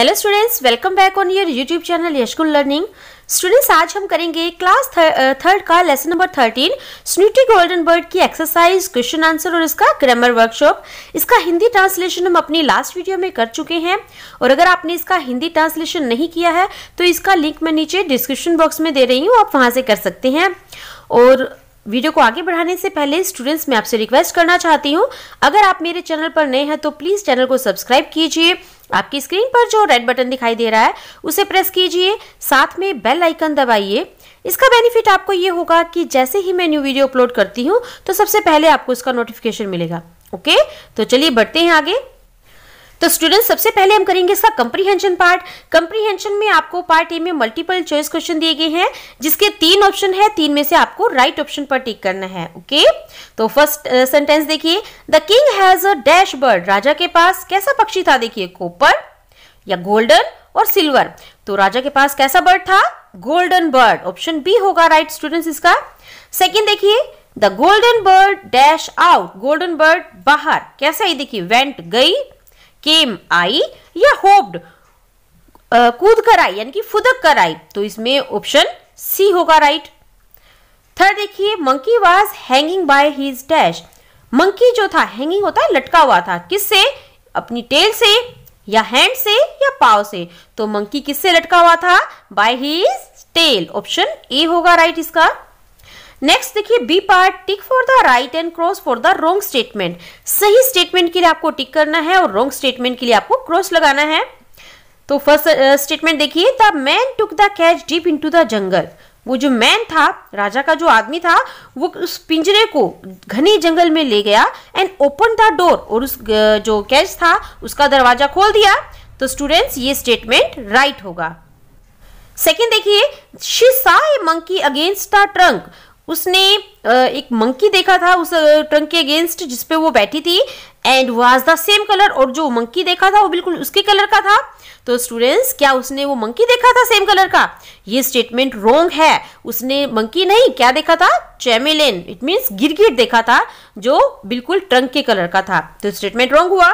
Hello students welcome back on your YouTube channel Yashkul learning students आज हम करेंगे class third third का lesson number thirteen snooty golden bird की exercise question answer और इसका grammar workshop इसका हिंदी ट्रांसलेशन हम अपनी लास्ट वीडियो में कर चुके हैं और अगर आपने इसका हिंदी ट्रांसलेशन नहीं किया है तो इसका लिंक मैं नीचे डिस्क्रिप्शन बॉक्स में दे रही हूँ आप वहाँ से कर सकते हैं और वीडियो को आगे बढ़ाने से पहले स्टूडेंट्स मैं आपसे रिक्वेस्ट करना चाहती हूँ अगर आप मेरे चैनल पर नए हैं तो प्लीज़ चैनल को सब्सक्राइब कीजिए आपकी स्क्रीन पर जो रेड बटन दिखाई दे रहा है उसे प्रेस कीजिए साथ में बेल आइकन दबाइए इसका बेनिफिट आपको ये होगा कि जैसे ही मैं न्यू वीडियो अपलोड करती हूँ तो सबसे पहले आपको इसका नोटिफिकेशन मिलेगा ओके तो चलिए बढ़ते हैं आगे तो स्टूडेंट सबसे पहले हम करेंगे इसका कंप्रीहेंशन पार्ट कंप्रीहेंशन में आपको पार्ट ए में मल्टीपल चॉइस क्वेश्चन दिए गए हैं जिसके तीन ऑप्शन है तीन में से आपको राइट right ऑप्शन पर टिक करना है ओके तो फर्स्ट सेंटेंस देखिए the king has a dash bird राजा के पास कैसा पक्षी था देखिए कोपर या गोल्डन और सिल्वर तो राजा के पास कैसा बर्ड था गोल्डन बर्ड ऑप्शन बी होगा राइट स्टूडेंट्स इसका सेकेंड देखिए the golden bird dash out golden bird बाहर कैसे आई देखिए वेंट गई केम आई या होप्ड कूद कर आई यानी कि फुदक कर आई तो इसमें ऑप्शन सी होगा राइट थर्ड देखिए monkey was hanging by his dash monkey जो था हैंगिंग होता है लटका हुआ था किससे अपनी टेल से या हैंड से या पाव से तो मंकी किससे लटका हुआ था by his tail option A होगा राइट इसका नेक्स्ट देखिए B part tick for the right and cross for the wrong statement सही स्टेटमेंट के लिए आपको टिक करना है और रोंग स्टेटमेंट के लिए आपको क्रॉस लगाना है तो फर्स्ट स्टेटमेंट uh, देखिए the man took the catch deep in the jungle वो जो मैन था राजा का जो आदमी था वो उस पिंजरे को घने जंगल में ले गया एंड ओपन द डोर और उस uh, जो कैच था उसका दरवाजा खोल दिया तो स्टूडेंट्स ये स्टेटमेंट राइट होगा सेकेंड देखिए she saw monkey against the trunk उसने एक मंकी देखा था उस ट्रंक के अगेंस्ट जिसपे वो बैठी थी and was the same colour और जो मंकी देखा था वो बिल्कुल उसके कलर का था तो स्टूडेंट्स क्या उसने वो मंकी देखा था सेम कलर का ये स्टेटमेंट रॉन्ग है उसने मंकी नहीं क्या देखा था चेमिलेन इट मीन्स गिरगिट देखा था जो बिल्कुल ट्रंक के कलर का था तो स्टेटमेंट रॉन्ग हुआ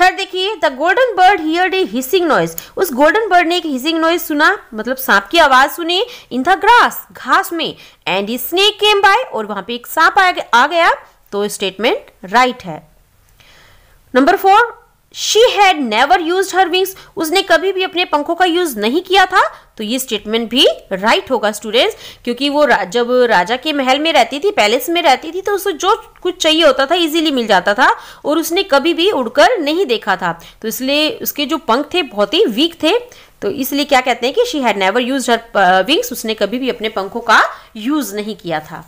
थर्ड देखिए the golden bird hear a hissing noise उस गोल्डन बर्ड ने एक हिसिंग नॉइज सुना मतलब सांप की आवाज सुनी इन द ग्रास घास में एंड स्नेक केम बाय और वहां पे एक सांप आ गया तो स्टेटमेंट राइट है number four she had never use her wings उसने कभी भी अपने पंखों का यूज नहीं किया था तो ये स्टेटमेंट भी राइट होगा स्टूडेंट्स क्योंकि वो रा, जब राजा के महल में रहती थी पैलेस में रहती थी तो उसको जो कुछ चाहिए होता था इजीली मिल जाता था और उसने कभी भी उड़कर नहीं देखा था तो इसलिए उसके जो पंख थे बहुत ही वीक थे तो इसलिए क्या कहते हैं कि she had never use her wings उसने कभी भी अपने पंखों का यूज नहीं किया था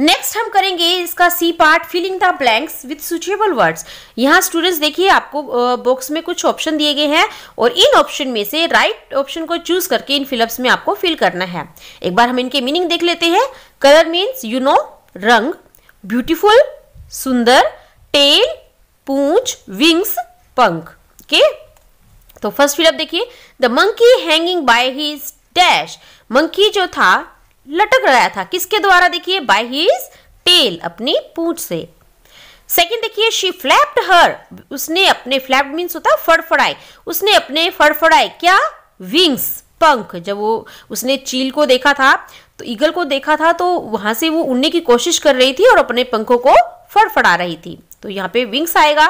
नेक्स्ट हम करेंगे इसका C part filling the blanks with suitable words यहाँ स्टूडेंट्स देखिए आपको बॉक्स में कुछ ऑप्शन दिए गए हैं और इन ऑप्शन में से राइट right ऑप्शन को चूज करके इन फिलअप्स में आपको फिल करना है एक बार हम इनके मीनिंग देख लेते हैं कलर मीन्स यू नो रंग ब्यूटिफुल सुंदर टेल पूछ विंग्स पंख के तो फर्स्ट फिलअप देखिए the monkey hanging by his dash monkey जो था लटक रहा था किसके द्वारा देखिए बाय हिज टेल अपनी पूंछ से सेकेंड देखिए शी फ्लैप्ड हर उसने अपने फ्लैप्ड मीन्स होता फड़फड़ाए उसने अपने फड़फड़ाए क्या विंग्स पंख जब वो उसने चील को देखा था तो ईगल को देखा था तो वहां से वो उड़ने की कोशिश कर रही थी और अपने पंखों को फड़फड़ा रही थी तो यहाँ पे विंग्स आएगा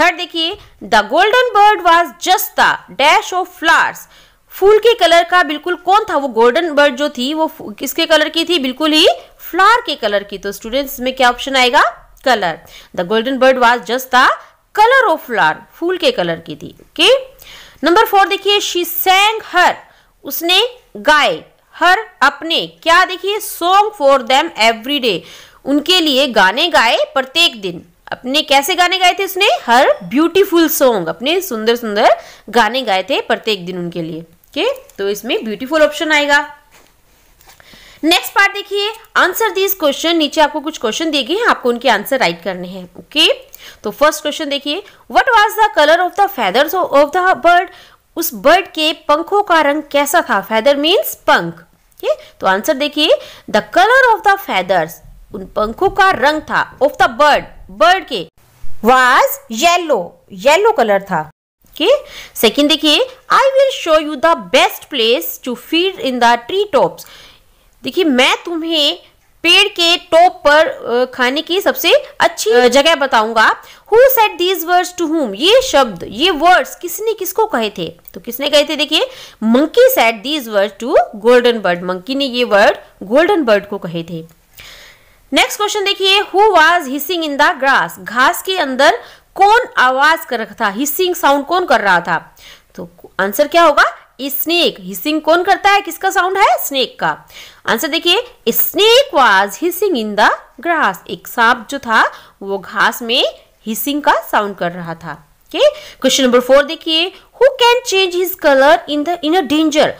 थर्ड देखिए the golden bird was just the dash of flowers फूल के कलर का बिल्कुल कौन था वो गोल्डन बर्ड जो थी वो किसके कलर की थी बिल्कुल ही फ्लावर के कलर की तो स्टूडेंट्स में क्या ऑप्शन आएगा colour the golden bird was just the colour of flower फूल के कलर की थी ओके नंबर फोर देखिए शी सेंग हर उसने गाय हर अपने क्या देखिए song for them every day उनके लिए गाने गाए प्रत्येक दिन अपने कैसे गाने गाए थे उसने हर ब्यूटीफुल सॉन्ग अपने सुंदर सुंदर गाने गाए थे प्रत्येक दिन उनके लिए ओके तो इसमें ब्यूटीफुल ऑप्शन आएगा नेक्स्ट पार्ट देखिए आंसर दिस क्वेश्चन नीचे आपको कुछ क्वेश्चन दिए गए हैं आपको उनके आंसर राइट करने हैं ओके okay? तो फर्स्ट क्वेश्चन देखिए what was the colour of the feathers of the bird उस बर्ड के पंखों का रंग कैसा था फेदर मींस पंख ठीक तो आंसर देखिए the colour of the feathers उन पंखों का रंग था ऑफ द बर्ड बर्ड के वाज येलो येलो कलर था ओके सेकंड देखिए I will show you the best place to feed in the tree tops देखिए मैं तुम्हें पेड़ के टॉप पर खाने की सबसे अच्छी जगह बताऊंगा who said these words to whom ये शब्द ये वर्ड्स किसने किसको कहे थे तो किसने कहे थे देखिए monkey said these words to golden bird monkey ने ये वर्ड गोल्डन बर्ड को कहे थे नेक्स्ट क्वेश्चन देखिए who was hissing in the grass घास के अंदर कौन आवाज कर रहा था हिसिंग साउंड कौन कर रहा था तो आंसर क्या होगा स्नेक हिसिंग कौन करता है किसका साउंड है स्नेक का आंसर देखिए snake was hissing in the grass एक सांप जो था वो घास में हिसिंग का साउंड कर रहा था क्वेश्चन नंबर फोर देखिए who can change his colour in the in a danger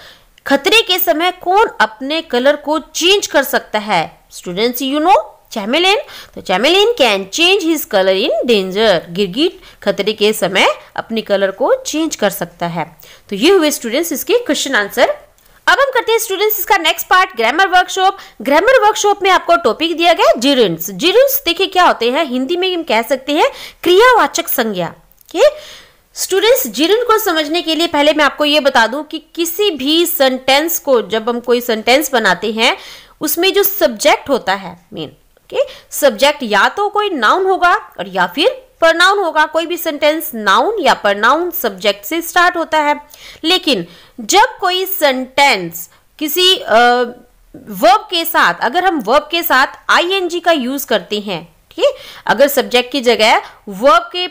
खतरे के समय कौन अपने कलर को चेंज कर सकता है स्टूडेंट्स यू नो चैमेलिन तो chameleon can change his colour in danger गिरगिट खतरे के समय अपने कलर को चेंज कर सकता है तो ये हुए स्टूडेंट्स इसके क्वेश्चन आंसर अब हम करते हैं स्टूडेंट्स इसका next part grammar workshop grammar workshop में आपको टॉपिक दिया गया जीरेंट्स जीरेंट्स देखिए क्या होते हैं हिंदी में हम कह सकते हैं क्रियावाचक संज्ञा के स्टूडेंट्स जीरन को समझने के लिए पहले मैं आपको ये बता दूं कि किसी भी सेंटेंस को जब हम कोई सेंटेंस बनाते हैं उसमें जो सब्जेक्ट होता है मीन कि सब्जेक्ट या तो कोई नाउन होगा और या फिर प्रनाउन होगा कोई भी सेंटेंस नाउन या प्रनाउन सब्जेक्ट से स्टार्ट होता है लेकिन जब कोई सेंटेंस किसी वर्ब के साथ अगर हम वर्ब के साथ आईएनजी का यूज करते हैं ठीक अगर सब्जेक्ट की जगह वर्ब के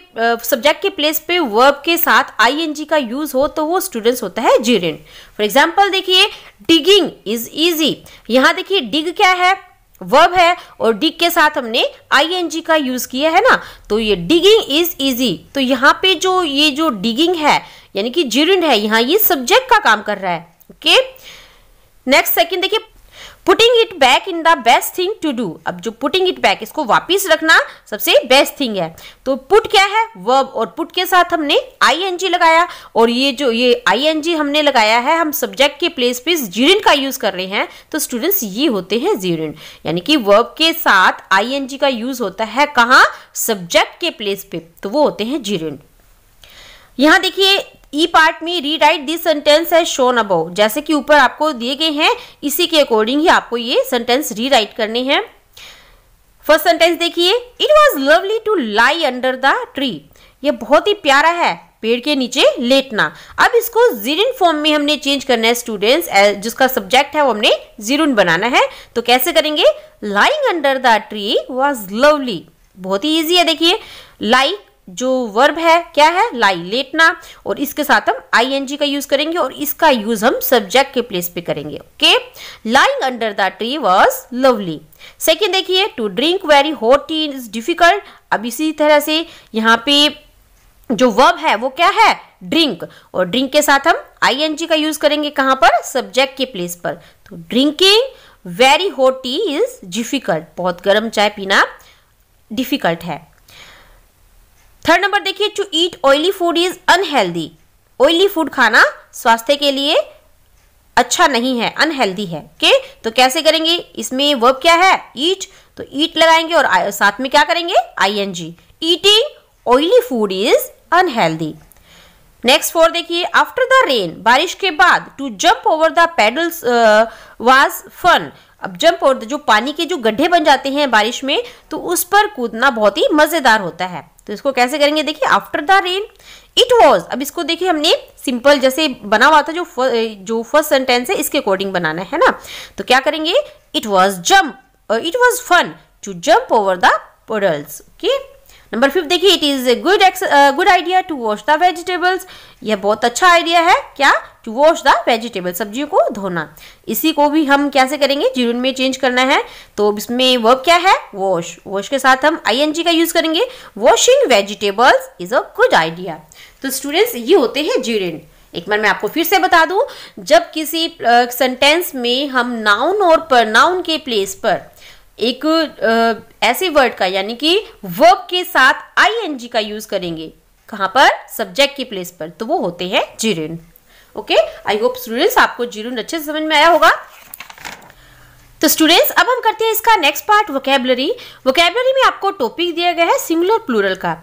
सब्जेक्ट के प्लेस पे वर्ब के साथ आईएनजी का यूज हो तो वो स्टूडेंट्स होता है जीरेंट फॉर एग्जाम्पल देखिए डिगिंग इज इजी यहां देखिए डिग क्या है वर्ब है और डिग के साथ हमने आई का यूज किया है ना तो ये डिगिंग इज इजी तो यहाँ पे जो ये जो डिगिंग है यानी कि जिरिंड है यहाँ ये सब्जेक्ट का काम कर रहा है ओके नेक्स्ट सेकंड देखिए putting it back in the best thing to do अब जो पुटिंग इट बैक इसको वापिस रखना सबसे बेस्ट थिंग है तो पुट क्या है वर्ब और पुट के साथ हमने आई एन जी लगाया और ये जो ये आई एन जी हमने लगाया है हम सब्जेक्ट के प्लेस पे जीरिन का यूज कर रहे हैं तो स्टूडेंट्स ये होते हैं जीरिन यानी कि वर्ब के साथ आई एन जी का यूज होता है कहाँ सब्जेक्ट के प्लेस पे तो वो होते हैं जीरिन यहाँ देखिए ई e पार्ट में rewrite this sentence as shown above जैसे कि ऊपर आपको दिए गए हैं इसी के अकॉर्डिंग ही आपको ये सेंटेंस रीराइट करने हैं फर्स्ट सेंटेंस देखिए it was lovely to lie under the tree ये बहुत ही प्यारा है पेड़ के नीचे लेटना अब इसको जीरिन फॉर्म में हमने चेंज करना है स्टूडेंट्स जिसका सब्जेक्ट है वो हमने जीरुन बनाना है तो कैसे करेंगे lying under the tree was lovely बहुत ही ईजी है देखिए लाइक जो वर्ब है क्या है लाई लेटना और इसके साथ हम आईएनजी का यूज करेंगे और इसका यूज हम सब्जेक्ट के प्लेस पे करेंगे okay lying under the tree was lovely second देखिए to drink very hot tea is difficult अब इसी तरह से यहाँ पे जो वर्ब है वो क्या है ड्रिंक और ड्रिंक के साथ हम आईएनजी का यूज करेंगे कहाँ पर सब्जेक्ट के प्लेस पर तो drinking very hot tea is difficult बहुत गर्म चाय पीना डिफिकल्ट है थर्ड नंबर देखिए to eat oily food is unhealthy oily food खाना स्वास्थ्य के लिए अच्छा नहीं है अनहेल्दी है के? तो कैसे करेंगे इसमें वर्ब क्या है ईट तो ईट लगाएंगे और साथ में क्या करेंगे I N G eating oily food is unhealthy next four देखिए आफ्टर द रेन बारिश के बाद to jump over the puddles was fun अब जंप और जो पानी के जो गड्ढे बन जाते हैं बारिश में तो उस पर कूदना बहुत ही मज़ेदार होता है तो इसको कैसे करेंगे देखिए after the rain it was अब इसको देखिए हमने सिंपल जैसे बना हुआ था जो फर, जो फर्स्ट सेंटेंस है इसके अकॉर्डिंग बनाना है ना तो क्या करेंगे it was jump it was fun to jump over the puddles okay number fifth देखिए it is a good good idea to wash the vegetables यह बहुत अच्छा आइडिया है क्या टू वॉश द वेजिटेबल सब्जियों को धोना इसी को भी हम कैसे करेंगे जीवन में चेंज करना है तो इसमें वर्ब क्या है वॉश वॉश के साथ हम आई का यूज़ करेंगे washing vegetables is a good idea तो स्टूडेंट्स ये होते हैं जीवन एक बार मैं आपको फिर से बता दूं जब किसी सेंटेंस uh, में हम नाउन और पर नाउन के प्लेस पर एक uh, ऐसे वर्ड का यानी कि वर्ब के साथ आईएनजी का यूज करेंगे कहां पर सब्जेक्ट के प्लेस पर तो वो होते हैं gerund okay I hope students आपको जीरो अच्छे से समझ में आया होगा तो स्टूडेंट्स अब हम करते हैं इसका नेक्स्ट पार्ट वोकेबलरी वोकेबलरी में आपको टॉपिक दिया गया है सिंगुलर प्लूरल का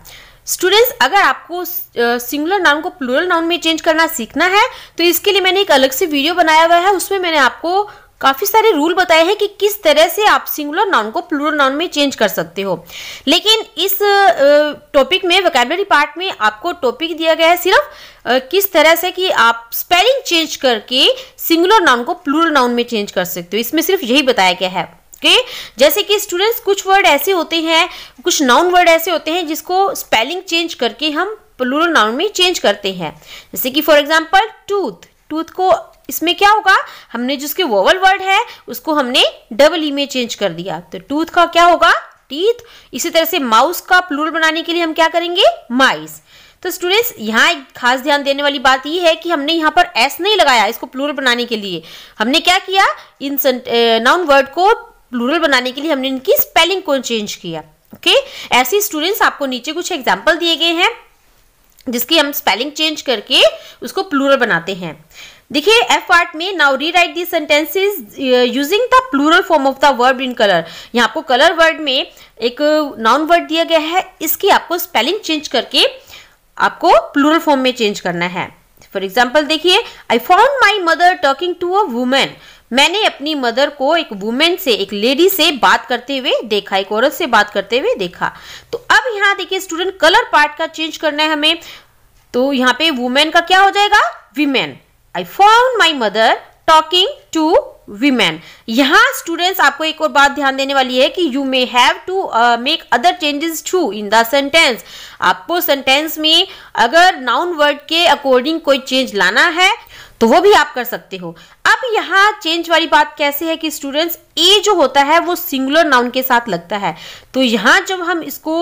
स्टूडेंट्स अगर आपको सिंगुलर uh, नाउन को प्लूरल नाउन में चेंज करना सीखना है तो इसके लिए मैंने एक अलग से वीडियो बनाया हुआ है उसमें मैंने आपको काफ़ी सारे रूल बताए हैं कि किस तरह से आप सिंगुलर नाउन को प्लूरल नाउन में चेंज कर सकते हो लेकिन इस टॉपिक में वोकेबलरी पार्ट में आपको टॉपिक दिया गया है सिर्फ किस तरह से कि आप स्पेलिंग चेंज करके सिंगुलर नाउन को प्लूरल नाउन में चेंज कर सकते हो इसमें सिर्फ यही बताया गया है okay? जैसे कि स्टूडेंट्स कुछ वर्ड ऐसे होते हैं कुछ नाउन वर्ड ऐसे होते हैं जिसको स्पेलिंग चेंज करके हम प्लूरल नाउन में चेंज करते हैं जैसे कि फॉर एग्जांपल टूथ टूथ को इसमें क्या होगा हमने जिसके वोवल वर्ड है उसको हमने डबल ई e में चेंज कर दिया तो टूथ का क्या होगा टीथ इसी तरह से माउस का प्लूर बनाने के लिए हम क्या करेंगे माइस तो स्टूडेंट्स यहाँ एक खास ध्यान देने वाली बात यह है कि हमने यहाँ पर एस नहीं लगाया इसको प्लूरल बनाने के लिए हमने क्या किया इन नाउन वर्ड को प्लूरल बनाने के लिए हमने इनकी स्पेलिंग को चेंज किया ओके okay? ऐसे स्टूडेंट्स आपको नीचे कुछ एग्जांपल दिए गए हैं जिसकी हम स्पेलिंग चेंज करके उसको प्लूरल बनाते हैं देखिए एफ आर्ट में now rewrite the sentences using the plural form of the word in colour यहाँ आपको कलर वर्ड में एक नाउन वर्ड दिया गया है इसकी आपको स्पेलिंग चेंज करके आपको प्लूरल फॉर्म में चेंज करना है फॉर एग्जाम्पल देखिए I found my mother talking to a women मैंने अपनी मदर को एक वुमेन से एक लेडी से बात करते हुए देखा एक औरत से बात करते हुए देखा तो अब यहाँ देखिए स्टूडेंट कलर पार्ट का चेंज करना है हमें तो यहाँ पे वुमेन का क्या हो जाएगा women I found my mother talking to women यहां स्टूडेंट्स आपको एक और बात ध्यान देने वाली है कि you may have to make other changes to in the sentence आपको सेंटेंस में अगर नाउन वर्ड के अकॉर्डिंग कोई चेंज लाना है तो वो भी आप कर सकते हो अब यहाँ चेंज वाली बात कैसे है कि स्टूडेंट्स ए जो होता है वो सिंगुलर नाउन के साथ लगता है तो यहाँ जब हम इसको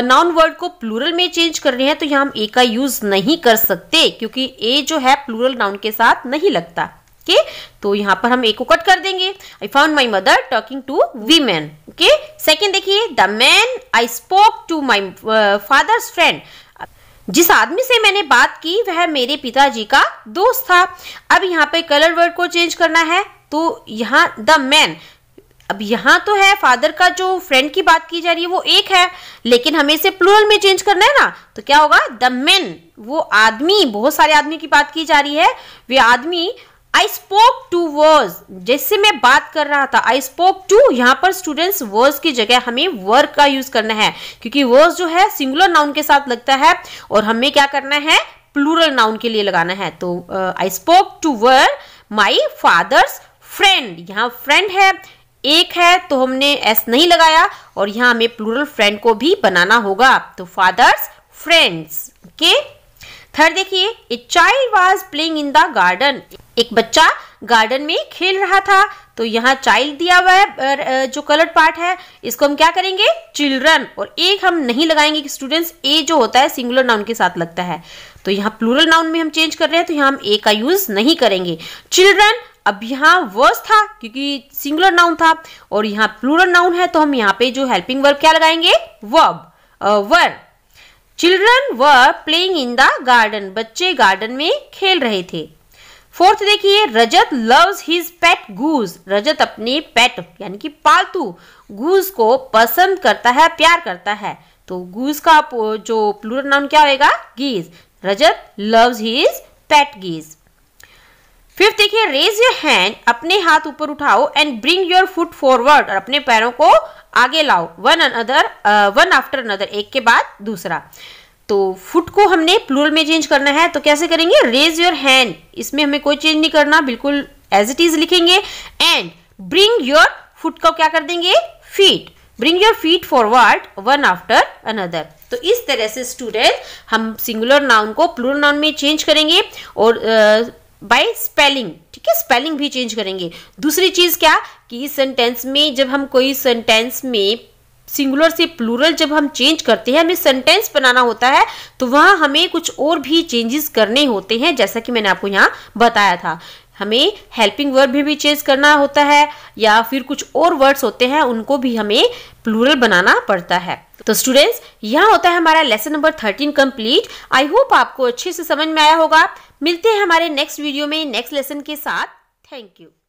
नाउन वर्ड को प्लूरल में चेंज कर रहे हैं तो यहाँ हम ए का यूज नहीं कर सकते क्योंकि ए जो है प्लूरल नाउन के साथ नहीं लगता के तो यहाँ पर हम ए को कट कर देंगे I found my mother talking to women okay second देखिए the man I spoke to my father's friend जिस आदमी से मैंने बात की वह मेरे पिताजी का दोस्त था अब यहाँ पे कलर वर्ड को चेंज करना है तो यहाँ द मैन अब यहाँ तो है फादर का जो फ्रेंड की बात की जा रही है वो एक है लेकिन हमें इसे प्लूरल में चेंज करना है ना तो क्या होगा द मैन वो आदमी बहुत सारे आदमी की बात की जा रही है वे आदमी आई स्पोक टू वर्स जैसे मैं बात कर रहा था आई स्पोक टू यहाँ पर स्टूडेंट्स वर्स की जगह हमें वर्क का यूज करना है क्योंकि वर्स जो है सिंगुलर नाउन के साथ लगता है और हमें क्या करना है प्लूरल नाउन के लिए लगाना है तो आई स्पोक टू वर माई फादर्स फ्रेंड यहाँ फ्रेंड है एक है तो हमने एस नहीं लगाया और यहाँ हमें प्लूरल फ्रेंड को भी बनाना होगा तो फादर्स फ्रेंड्स ओके थर्ड देखिए a child was playing in the garden एक बच्चा गार्डन में खेल रहा था तो यहाँ चाइल्ड दिया हुआ है जो कलर पार्ट है इसको हम क्या करेंगे चिल्ड्रन और एक हम नहीं लगाएंगे कि स्टूडेंट्स ए जो होता है सिंगुलर नाउन के साथ लगता है तो यहाँ प्लूरल नाउन में हम चेंज कर रहे हैं तो यहाँ हम ए का यूज नहीं करेंगे चिल्ड्रन अब यहाँ वर्स था क्योंकि सिंगुलर नाउन था और यहाँ प्लूरल नाउन है तो हम यहाँ पे जो हेल्पिंग वर्ब क्या लगाएंगे verb verb children were playing in the garden बच्चे गार्डन में खेल रहे थे फोर्थ देखिए रजत लव्स हिज पेट गूज रजत अपने पेट यानी कि पालतू गूज को पसंद करता है प्यार करता है तो गूज का जो प्लूरल नाउन क्या होएगा geese Rajat loves his pet geese fifth देखिए रेज योर हैंड अपने हाथ ऊपर उठाओ and bring your foot forward और अपने पैरों को आगे लाओ one another one after another एक के बाद दूसरा तो फुट को हमने प्लूरल में चेंज करना है तो कैसे करेंगे रेज योर हैंड इसमें हमें कोई चेंज नहीं करना बिल्कुल एज इट इज लिखेंगे एंड ब्रिंग योर फुट को क्या कर देंगे feet bring your feet forward one after another तो इस तरह से स्टूडेंट हम सिंगुलर नाउन को प्लूरल नाउन में चेंज करेंगे और uh, बाय स्पेलिंग ठीक है स्पेलिंग भी चेंज करेंगे दूसरी चीज क्या कि सेंटेंस में जब हम कोई सेंटेंस में सिंगुलर से प्लूरल जब हम चेंज करते हैं हमें सेंटेंस बनाना होता है तो वहाँ हमें कुछ और भी चेंजेस करने होते हैं जैसा कि मैंने आपको यहाँ बताया था हमें हेल्पिंग वर्ड भी, भी चेंज करना होता है या फिर कुछ और वर्ड्स होते हैं उनको भी हमें प्लूरल बनाना पड़ता है तो स्टूडेंट्स यहाँ होता है हमारा lesson number thirteen complete I hope आपको अच्छे से समझ में आया होगा मिलते हैं हमारे नेक्स्ट वीडियो में नेक्स्ट लेसन के साथ थैंक यू